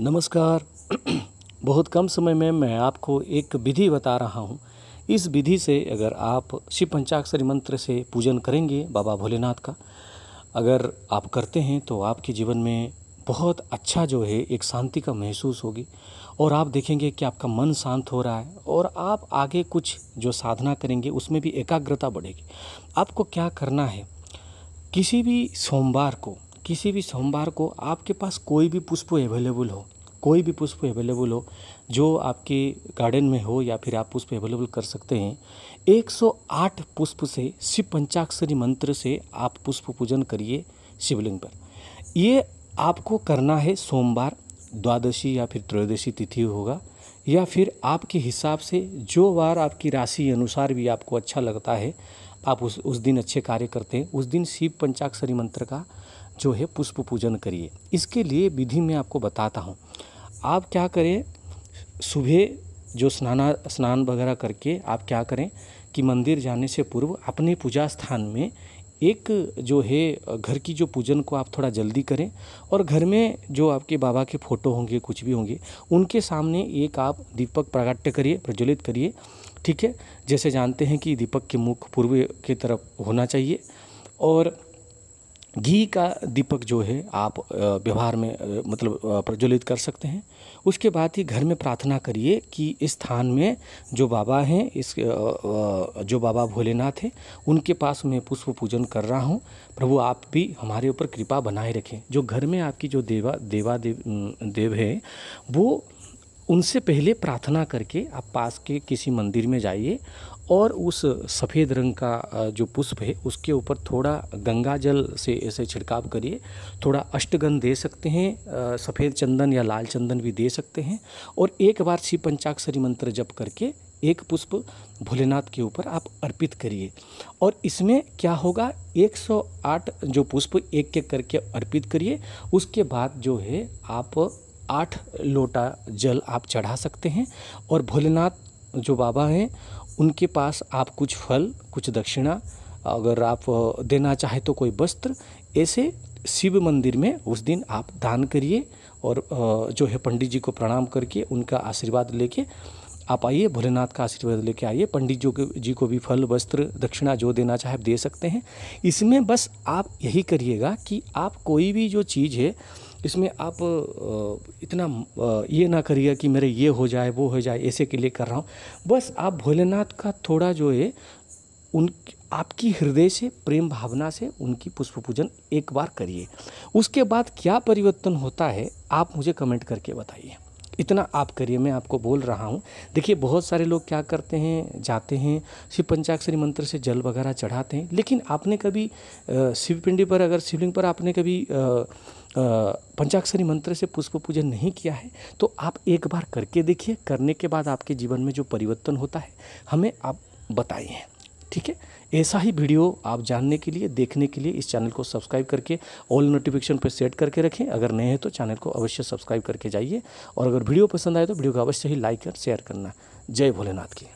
नमस्कार बहुत कम समय में मैं आपको एक विधि बता रहा हूँ इस विधि से अगर आप शिव पंचाक्षरी मंत्र से पूजन करेंगे बाबा भोलेनाथ का अगर आप करते हैं तो आपके जीवन में बहुत अच्छा जो है एक शांति का महसूस होगी और आप देखेंगे कि आपका मन शांत हो रहा है और आप आगे कुछ जो साधना करेंगे उसमें भी एकाग्रता बढ़ेगी आपको क्या करना है किसी भी सोमवार को किसी भी सोमवार को आपके पास कोई भी पुष्प अवेलेबल हो कोई भी पुष्प अवेलेबल हो जो आपके गार्डन में हो या फिर आप पुष्प अवेलेबल कर सकते हैं 108 पुष्प से शिव पंचाक्षरी मंत्र से आप पुष्प पूजन करिए शिवलिंग पर ये आपको करना है सोमवार द्वादशी या फिर त्रयोदशी तिथि होगा या फिर आपके हिसाब से जो वार आपकी राशि अनुसार भी आपको अच्छा लगता है आप उस उस दिन अच्छे कार्य करते हैं उस दिन शिव पंचाक्षरी मंत्र का जो है पुष्प पूजन करिए इसके लिए विधि मैं आपको बताता हूँ आप क्या करें सुबह जो स्नाना स्नान वगैरह करके आप क्या करें कि मंदिर जाने से पूर्व अपने पूजा स्थान में एक जो है घर की जो पूजन को आप थोड़ा जल्दी करें और घर में जो आपके बाबा के फ़ोटो होंगे कुछ भी होंगे उनके सामने एक आप दीपक प्रागट्य करिए प्रज्वलित करिए ठीक है जैसे जानते हैं कि दीपक के मुख पूर्व के तरफ होना चाहिए और घी का दीपक जो है आप व्यवहार में मतलब प्रज्वलित कर सकते हैं उसके बाद ही घर में प्रार्थना करिए कि इस स्थान में जो बाबा हैं इस जो बाबा भोलेनाथ हैं उनके पास मैं पुष्प पूजन कर रहा हूँ प्रभु आप भी हमारे ऊपर कृपा बनाए रखें जो घर में आपकी जो देवा देवा देव देव है वो उनसे पहले प्रार्थना करके आप पास के किसी मंदिर में जाइए और उस सफ़ेद रंग का जो पुष्प है उसके ऊपर थोड़ा गंगा जल से ऐसे छिड़काव करिए थोड़ा अष्टगन दे सकते हैं सफ़ेद चंदन या लाल चंदन भी दे सकते हैं और एक बार शिव पंचाक्षरी मंत्र जप करके एक पुष्प भोलेनाथ के ऊपर आप अर्पित करिए और इसमें क्या होगा 108 जो पुष्प एक एक करके अर्पित करिए उसके बाद जो है आप आठ लोटा जल आप चढ़ा सकते हैं और भोलेनाथ जो बाबा हैं उनके पास आप कुछ फल कुछ दक्षिणा अगर आप देना चाहे तो कोई वस्त्र ऐसे शिव मंदिर में उस दिन आप दान करिए और जो है पंडित जी को प्रणाम करके उनका आशीर्वाद लेके आप आइए भोलेनाथ का आशीर्वाद लेके आइए पंडित जो जी को भी फल वस्त्र दक्षिणा जो देना चाहे आप दे सकते हैं इसमें बस आप यही करिएगा कि आप कोई भी जो चीज़ है इसमें आप इतना ये ना करिए कि मेरे ये हो जाए वो हो जाए ऐसे के लिए कर रहा हूँ बस आप भोलेनाथ का थोड़ा जो है उन आपकी हृदय से प्रेम भावना से उनकी पुष्प पूजन एक बार करिए उसके बाद क्या परिवर्तन होता है आप मुझे कमेंट करके बताइए इतना आप करिए मैं आपको बोल रहा हूँ देखिए बहुत सारे लोग क्या करते हैं जाते हैं शिव पंचाक्षरी मंत्र से जल वगैरह चढ़ाते हैं लेकिन आपने कभी शिवपिंडी पर अगर शिवलिंग पर आपने कभी पंचाक्षरी मंत्र से पुष्प पूजन नहीं किया है तो आप एक बार करके देखिए करने के बाद आपके जीवन में जो परिवर्तन होता है हमें आप बताइए ठीक है ऐसा ही वीडियो आप जानने के लिए देखने के लिए इस चैनल को सब्सक्राइब करके ऑल नोटिफिकेशन पर सेट करके रखें अगर नए हैं तो चैनल को अवश्य सब्सक्राइब करके जाइए और अगर वीडियो पसंद आए तो वीडियो को अवश्य ही लाइक और शेयर करना जय भोलेनाथ की